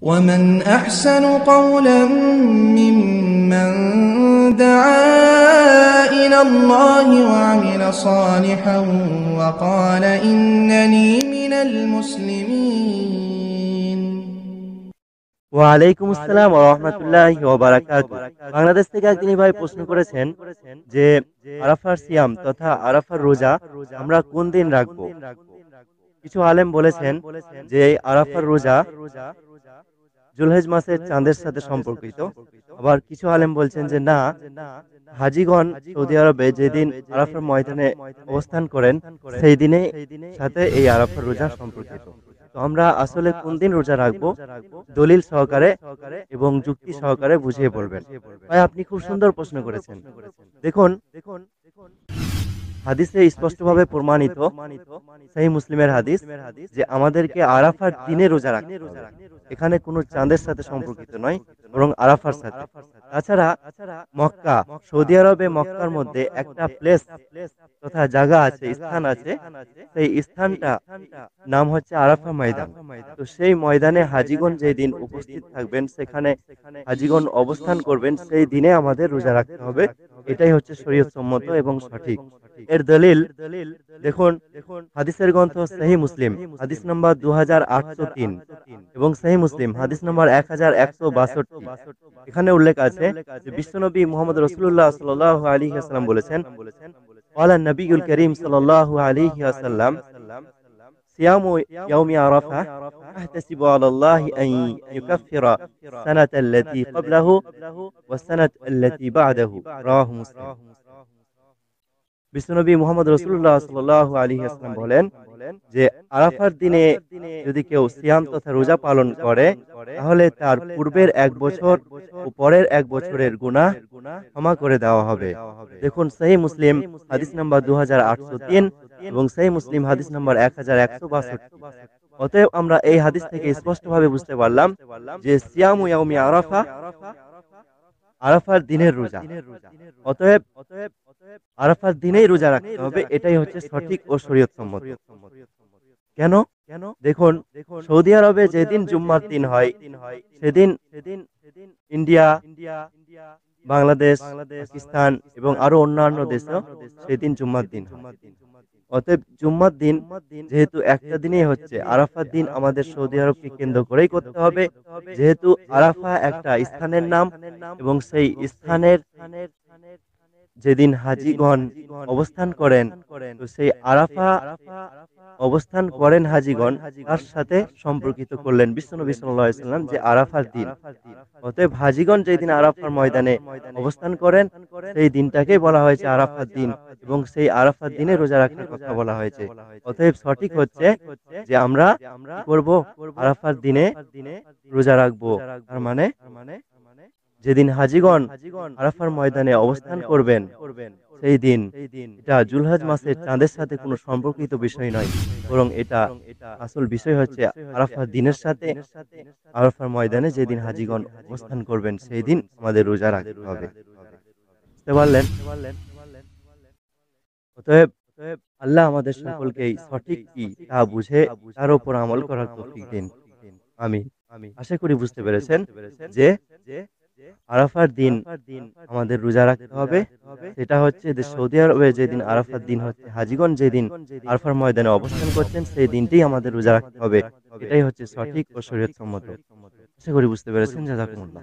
ومن أحسن قولا ممن دعا إلى الله وعمل صالحا وقال إنني من المسلمين ওয়ালাইকুম আসসালাম রহমতুল্লাহ ওবারাকাত বাংলাদেশ থেকে একদিন ভাই প্রশ্ন করেছেন যে আরাফার সিয়াম তথা আরাফার রোজা আমরা কোন দিন রাখবো কিছু আলেম বলেছেন যে আরাফার রোজা জুলহেজ মাসের চাঁদের সাথে সম্পর্কিত আবার কিছু আলেম বলছেন যে না হাজিগণ সৌদি আরবে যেদিন আরাফার ময়দানে অবস্থান করেন সেই দিনে সাথে এই আরাফার রোজা সম্পর্কিত তো আমরা আসলে কোন দিন রোজা রাখবো দলিল সহকারে এবং যুক্তি সহকারে বুঝিয়ে পড়বেন আপনি খুব সুন্দর প্রশ্ন করেছেন দেখুন দেখুন হাদিসে স্পষ্টভাবে প্রমাণিত সেই মুসলিমের হাদিস যে আমাদেরকে আরাফার দিনে রোজা রাখতে এখানে কোনো চাঁদের সাথে সম্পর্কিত নয় বরং আরাফার সাথে তাছাড়া মক্কা সৌদি আরবে মক্কার মধ্যে একটা প্লেস তথা জায়গা আছে স্থান আছে সেই স্থানটা নাম হচ্ছে আরাফা ময়দান তো সেই ময়দানে হাজিগণ যেই দিন উপস্থিত থাকবেন সেখানে হাজিগণ অবস্থান করবেন সেই দিনে আমাদের রোজা রাখতে হবে এটাই হচ্ছে শরীয়ত সম্মত এবং সঠিক এর দলিল দেখুন হাদিসের গ্রন্থ সহি মুসলিম হাদিস নাম্বার দু এবং সহি মুসলিম হাদিস নাম্বার এক এখানে উল্লেখ আছে যে বিশ্বনবী মোহাম্মদ রসুল্লাহ সাল আলী আসসালাম বলেছেন قال النبي الكريم صلى الله عليه وسلم صيام يوم عرفة أحتسب على الله أن يكفر السنة التي قبله والسنة التي بعده رواه مسلم বিষ্ণুনবী মোহাম্মদ রসুল্লাহ সাল্লাহ আলী আসলাম বলেন যে আরাফার দিনে যদি কেউ সিয়াম তথা রোজা পালন করে তাহলে তার পূর্বের এক বছর ও পরের এক বছরের গুণা ক্ষমা করে দেওয়া হবে দেখুন সেই মুসলিম হাদিস নাম্বার দু এবং সেই মুসলিম হাদিস নাম্বার এক হাজার একশো বাষট্টি অতএব আমরা এই হাদিস থেকে স্পষ্টভাবে বুঝতে পারলাম যে সিয়াম ইয়াউমি আরাফা আরাফার দিনের রোজা অতএব অতএব আরাফার দিনেই রোজা রাখতে হবে এটাই হচ্ছে সঠিক ও শরীয়ত সম্মত কেন কেন দেখুন সৌদি আরবে যেদিন জুম্মার দিন হয় সেদিন সেদিন ইন্ডিয়া ইন্ডিয়া বাংলাদেশ পাকিস্তান এবং আরো অন্যান্য দেশ সেদিন জুম্মার দিন অতএব জুম্মার দিন যেহেতু একটা দিনেই হচ্ছে আরাফার দিন আমাদের সৌদি আরবকে কেন্দ্র করেই করতে হবে যেহেতু আরাফা একটা স্থানের নাম এবং সেই স্থানের যেদিন হাজিগণ অবস্থান করেন তো সেই আরাফা অবস্থান করেন হাজিগণ তার সাথে সম্পর্কিত করলেন বিশ্বনবী সাল্লাম যে আরাফার দিন অতএব হাজিগণ যেদিন আরাফার ময়দানে অবস্থান করেন সেই দিনটাকে বলা হয়েছে আরাফার দিন এবং সেই আরাফার দিনে রোজা রাখার কথা বলা হয়েছে অতএব সঠিক হচ্ছে যে আমরা করব আরাফার দিনে রোজা রাখবো তার মানে, মানে যেদিন হাজিগণ আরাফার ময়দানে অবস্থান করবেন সেই দিন এটা জুলহাজ মাসের চাঁদের সাথে কোনো সম্পর্কিত বিষয় নয় বরং এটা আসল বিষয় হচ্ছে আরাফার দিনের সাথে আরাফার ময়দানে যেদিন হাজিগণ অবস্থান করবেন সেই দিন আমাদের রোজা রাখতে হবে বুঝতে পারলেন অতএব আল্লাহ আমাদের সকলকে সঠিক কি তা বুঝে তার উপর আমল করার তৌফিক দিন আমি আশা করি বুঝতে পেরেছেন যে আরাফার দিন আমাদের রোজা রাখতে হবে সেটা হচ্ছে যে সৌদি আরবে যেদিন আরাফার দিন হচ্ছে হাজিগঞ্জ যেদিন আরাফার ময়দানে অবস্থান করছেন সেই দিনটি আমাদের রোজা রাখতে হবে এটাই হচ্ছে সঠিক ও শরীয়ত সম্মত আশা করি বুঝতে পেরেছেন জাজাকুমুল্লাহ